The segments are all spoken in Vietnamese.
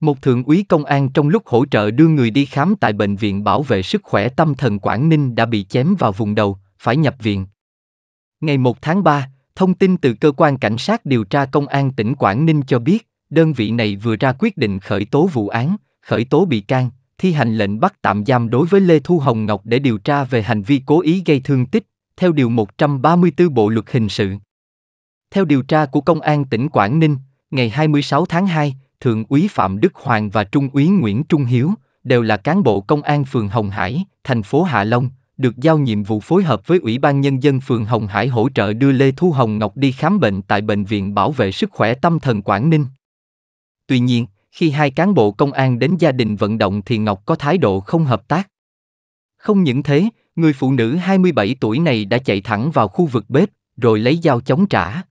Một thượng úy công an trong lúc hỗ trợ đưa người đi khám tại Bệnh viện Bảo vệ Sức khỏe Tâm thần Quảng Ninh đã bị chém vào vùng đầu, phải nhập viện. Ngày 1 tháng 3, thông tin từ Cơ quan Cảnh sát điều tra Công an tỉnh Quảng Ninh cho biết, đơn vị này vừa ra quyết định khởi tố vụ án, khởi tố bị can, thi hành lệnh bắt tạm giam đối với Lê Thu Hồng Ngọc để điều tra về hành vi cố ý gây thương tích, theo Điều 134 Bộ Luật Hình sự. Theo điều tra của Công an tỉnh Quảng Ninh, ngày 26 tháng 2, Thượng úy Phạm Đức Hoàng và Trung úy Nguyễn Trung Hiếu, đều là cán bộ công an phường Hồng Hải, thành phố Hạ Long, được giao nhiệm vụ phối hợp với Ủy ban Nhân dân phường Hồng Hải hỗ trợ đưa Lê Thu Hồng Ngọc đi khám bệnh tại Bệnh viện Bảo vệ Sức khỏe Tâm thần Quảng Ninh. Tuy nhiên, khi hai cán bộ công an đến gia đình vận động thì Ngọc có thái độ không hợp tác. Không những thế, người phụ nữ 27 tuổi này đã chạy thẳng vào khu vực bếp, rồi lấy dao chống trả.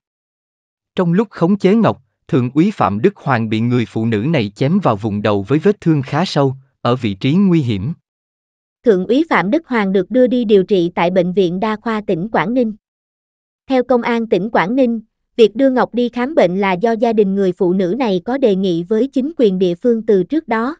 Trong lúc khống chế Ngọc, Thượng úy Phạm Đức Hoàng bị người phụ nữ này chém vào vùng đầu với vết thương khá sâu, ở vị trí nguy hiểm. Thượng úy Phạm Đức Hoàng được đưa đi điều trị tại Bệnh viện Đa khoa tỉnh Quảng Ninh. Theo Công an tỉnh Quảng Ninh, việc đưa Ngọc đi khám bệnh là do gia đình người phụ nữ này có đề nghị với chính quyền địa phương từ trước đó.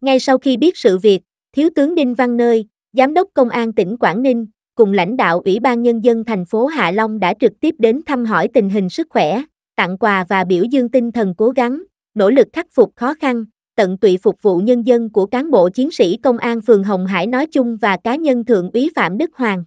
Ngay sau khi biết sự việc, Thiếu tướng Đinh Văn Nơi, Giám đốc Công an tỉnh Quảng Ninh, cùng lãnh đạo Ủy ban Nhân dân thành phố Hạ Long đã trực tiếp đến thăm hỏi tình hình sức khỏe, tặng quà và biểu dương tinh thần cố gắng, nỗ lực khắc phục khó khăn, tận tụy phục vụ nhân dân của cán bộ chiến sĩ công an phường Hồng Hải nói chung và cá nhân Thượng úy Phạm Đức Hoàng.